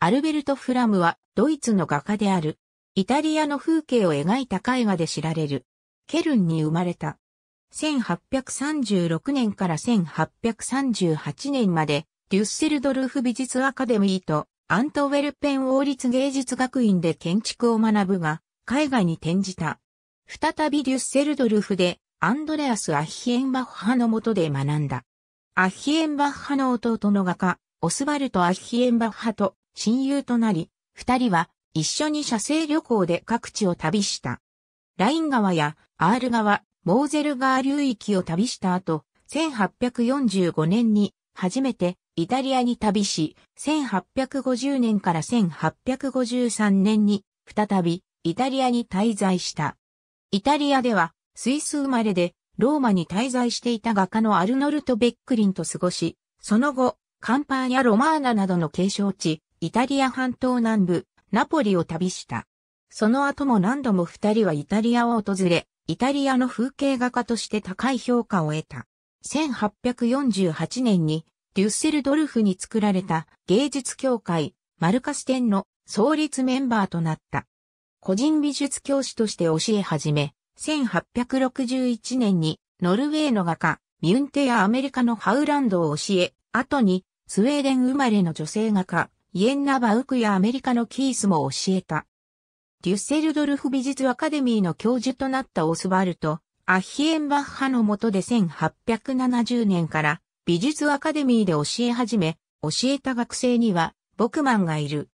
アルベルト・フラムはドイツの画家である。イタリアの風景を描いた絵画で知られる。ケルンに生まれた。1836年から1838年まで、デュッセルドルフ美術アカデミーとアントウェルペン王立芸術学院で建築を学ぶが、絵画に転じた。再びデュッセルドルフでアンドレアス・アッヒエンバッハの下で学んだ。アッヒエンバッハの弟の画家、オスバルト・アッヒエンバッハと親友となり、二人は一緒に写生旅行で各地を旅した。ライン川やアール川、モーゼル川流域を旅した後、1845年に初めてイタリアに旅し、1850年から1853年に再びイタリアに滞在した。イタリアではスイス生まれでローマに滞在していた画家のアルノルト・ベックリンと過ごし、その後、カンパーニャ・ロマーナなどの継承地、イタリア半島南部、ナポリを旅した。その後も何度も二人はイタリアを訪れ、イタリアの風景画家として高い評価を得た。1848年に、デュッセルドルフに作られた芸術協会、マルカス展の創立メンバーとなった。個人美術教師として教え始め、1861年にノルウェーの画家、ミュンテやアメリカのハウランドを教え、後にスウェーデン生まれの女性画家、イエンナ・バウクやアメリカのキースも教えた。デュッセルドルフ美術アカデミーの教授となったオスバルト、アヒエンバッハの下で1870年から美術アカデミーで教え始め、教えた学生にはボクマンがいる。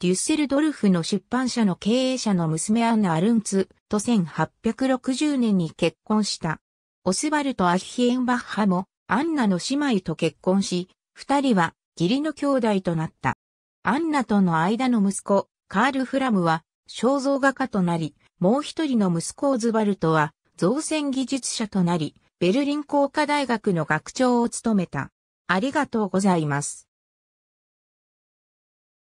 デュッセルドルフの出版社の経営者の娘アンナ・アルンツと1860年に結婚した。オスバルト・アヒエンバッハもアンナの姉妹と結婚し、二人は義理の兄弟となった。アンナとの間の息子、カール・フラムは肖像画家となり、もう一人の息子オズバルトは造船技術者となり、ベルリン工科大学の学長を務めた。ありがとうございます。